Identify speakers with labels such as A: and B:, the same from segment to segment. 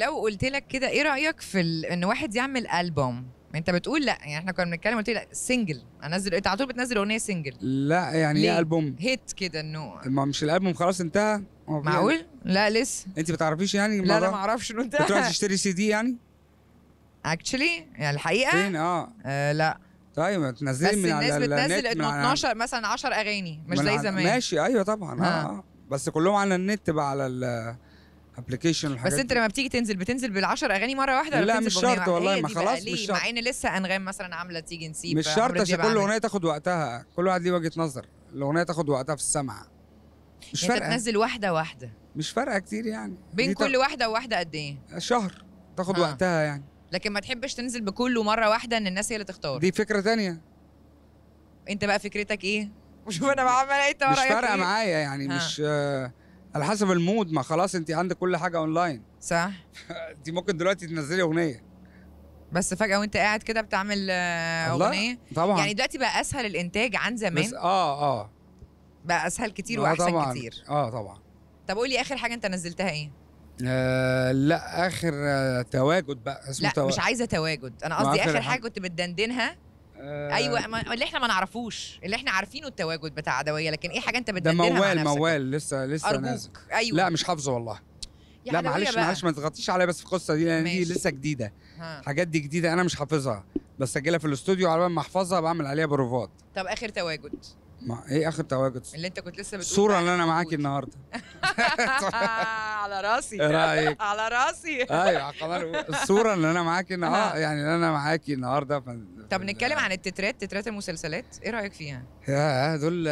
A: لو قلت لك كده ايه رايك في ال... ان واحد يعمل البوم انت بتقول لا يعني احنا كنا بنتكلم قلت لي لا سنجل انزل انت على طول بتنزل اغنيه سنجل
B: لا يعني ايه البوم
A: هيت كده انه
B: ما مش الالبوم خلاص انتهى معقول يعني لا لسه انت ما يعني لا لا ما اعرفش
A: انه انتهى بتروح تشتري
B: سي دي يعني اكشلي يعني الحقيقه فين اه, آه لا طيب ما تنزلي من على الناس بتنزل انه 12
A: مثلا 10 اغاني مش زي زمان ماشي
B: ايوه طبعا آه،, اه, آه. بس كلهم على النت بقى على ابلكيشن بس انت لما
A: بتيجي تنزل بتنزل بال10 اغاني مره واحده لا مش شرط والله ما خلاص مش شرط مع ان لسه انغام مثلا عامله تيجي نسيب مش شرط عشان كل اغنيه
B: تاخد وقتها كل واحد ليه وجهه نظر الاغنيه تاخد وقتها في السمع مش يعني فارقه تنزل واحده واحده مش فارقه كتير يعني بين كل
A: واحده وواحده قد ايه
B: شهر تاخد وقتها يعني
A: لكن ما تحبش تنزل بكله مره واحده ان الناس هي اللي تختار دي
B: فكره تانية
A: انت بقى فكرتك ايه وشوف انا بعمل ايه انت مش فارقه إيه؟ معايا
B: يعني مش آه على حسب المود ما خلاص انت عندك كل حاجه اونلاين صح انت ممكن دلوقتي تنزلي اغنيه
A: بس فجاه وانت قاعد كده بتعمل آه، اغنيه طبعا يعني دلوقتي بقى اسهل الانتاج عن زمان بس
B: اه اه
A: بقى اسهل كتير آه، واحسن طبعًا.
B: كتير اه طبعا
A: طب قولي اخر حاجه انت نزلتها ايه
B: آه لا اخر آه تواجد بقى اسمه لا تواجد. مش عايزه
A: تواجد انا قصدي اخر, آخر حاجه كنت بتدندنها آه ايوه ما اللي احنا ما نعرفوش اللي احنا عارفينه التواجد بتاع عدويه لكن ايه حاجه انت بتدلها ده موال موال
B: لسه لسه أرجوك. ايوه لا مش حافظه والله لا معلش معلش ما تغطيش عليا بس في القصه دي لان دي لسه جديده الحاجات دي جديده انا مش حافظها بسجلها في الاستوديو على ما احفظها بعمل عليها بروفات
A: طب اخر تواجد
B: ما ايه اخر تواجد اللي
A: انت كنت لسه بتقول الصوره اللي
B: انا معاكي النهارده
A: على راسي إيه رايك على راسي ايوه على قمر
B: الصوره اللي انا معاكي النهارده آه، يعني اللي انا معاكي النهارده ف...
A: طب نتكلم عن التترات تترات المسلسلات ايه رايك فيها؟
B: يا دول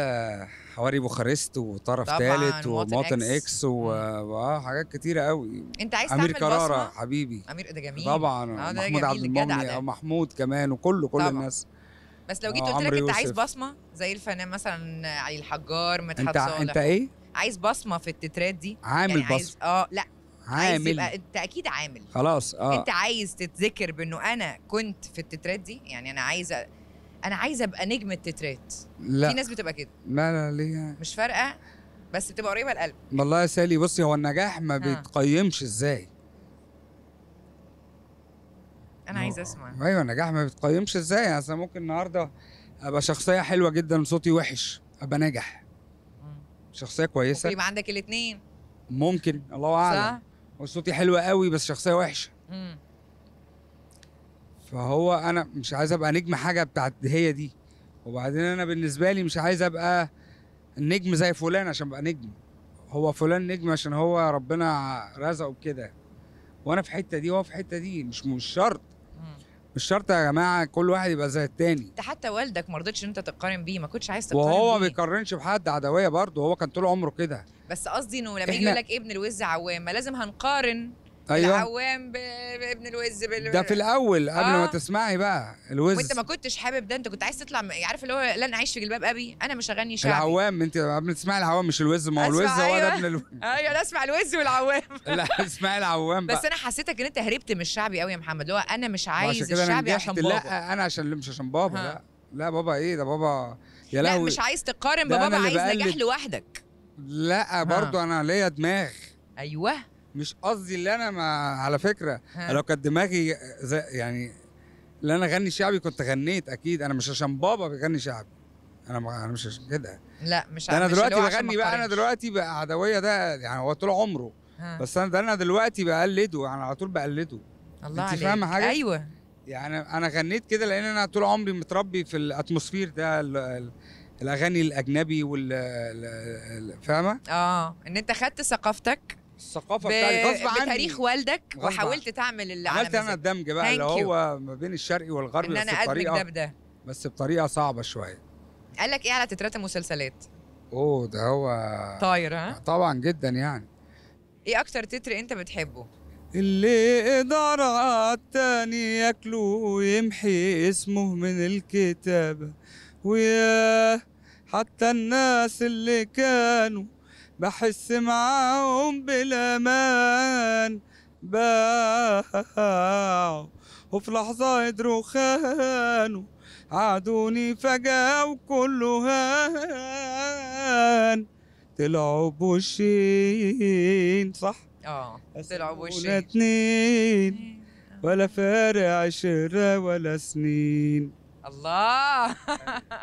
B: حواري بوخارست وطرف ثالث ومواطن اكس وحاجات آه، كتيره قوي
A: انت عايز امير كرارة
B: حبيبي امير
A: ده جميل طبعا آه، محمود عبد المنعم
B: محمود كمان وكله كل الناس
A: بس لو جيت آه، قلت لك انت عايز بصمه زي الفنان مثلا علي الحجار مدحت انت صالح انت ايه؟ عايز بصمه في التترات دي عامل يعني بصمه اه لا عامل يبقى انت اكيد عامل
B: خلاص اه انت
A: عايز تتذكر بانه انا كنت في التترات دي يعني انا عايزه انا عايزه ابقى نجم التترات لا في ناس بتبقى كده
B: لا لا ليه يعني؟
A: مش فارقه بس بتبقى قريبه القلب
B: والله يا سالي بصي هو النجاح ما بيتقيمش ازاي
A: انا عايز اسمع
B: ايوه النجاح ما بتقيمش ازاي يعني اصل ممكن النهارده ابقى شخصيه حلوه جدا وصوتي وحش ابقى ناجح شخصيه كويسه يبقى
A: عندك الاثنين
B: ممكن الله اعلم وصوتي حلو قوي بس شخصيه وحشه مم. فهو انا مش عايز ابقى نجم حاجه بتاعت هي دي وبعدين انا بالنسبه لي مش عايز ابقى نجم زي فلان عشان ابقى نجم هو فلان نجم عشان هو ربنا رزقه بكده وانا في الحته دي وهو في الحته دي مش مش شرط مش شرط يا جماعه كل واحد يبقى زي التاني
A: ده حتى والدك ما رضيتش ان انت تقارن بيه ما كنتش عايز تقارن وهو ما
B: بيقارنش بحد عدويه برضه هو كان طول عمره كده
A: بس قصدي انه لما يجي يقول لك ابن الوز عوام ما لازم هنقارن ايوه العوام بابن الوز بال... ده في الاول قبل آه. ما
B: تسمعي بقى الوز وانت ما
A: كنتش حابب ده انت كنت عايز تطلع عارف اللي هو لن اعيش في جلباب ابي انا مش هغني شعبي
B: العوام انت قبل ما تسمعي العوام مش الوز ما هو الوز هو ده أيوه. ابن الوز
A: ايوه انا اسمع الوز والعوام لا
B: اسمعي العوام بقى. بس انا
A: حسيتك ان انت هربت من الشعبي قوي يا محمد اللي هو انا مش عايز الشعبي عشان بابا لا
B: انا عشان مش عشان بابا لا لا بابا ايه ده بابا يا لهوي لا مش
A: عايز تقارن ببابا عايز نجاح لوحدك
B: لا برضو انا ليا دماغ ايوه مش قصدي اللي انا ما على فكره لو كانت دماغي يعني اللي انا اغني شعبي كنت غنيت اكيد انا مش عشان بابا بيغني شعبي انا ما انا مش عشان كده
A: لا مش انا مش دلوقتي بغني بقى انا
B: دلوقتي بقى عدويه ده يعني هو طول عمره ها. بس انا ده انا دلوقتي بقلده يعني على طول بقلده الله انت فاهمه حاجه ايوه يعني انا غنيت كده لان انا طول عمري متربي في الاتموسفير ده الـ الـ الاغاني الاجنبي وال فاهمه اه ان انت خدت ثقافتك الثقافه بتاعتي غصب عني بتاريخ
A: والدك وحاولت تعمل اللي عملت انا
B: الدمج بقى اللي هو ما بين الشرقي والغرب إن بس أنا بطريقه ده بده. بس بطريقه صعبه شويه
A: قال لك ايه على تترات المسلسلات
B: اوه ده هو طاير ها طبعا جدا يعني
A: ايه اكتر تتر انت بتحبه
B: اللي قدر على التاني ياكله ويمحي اسمه من الكتابة وياه حتى الناس اللي كانوا بحس معاهم بالامان باعوا وفي لحظة قدروا خانوا عادوني فجأة وكله هان طلعوا بوشين صح؟ اه
A: طلعوا بوشين ولا
B: اتنين ولا فارق عشرة ولا سنين الله آه.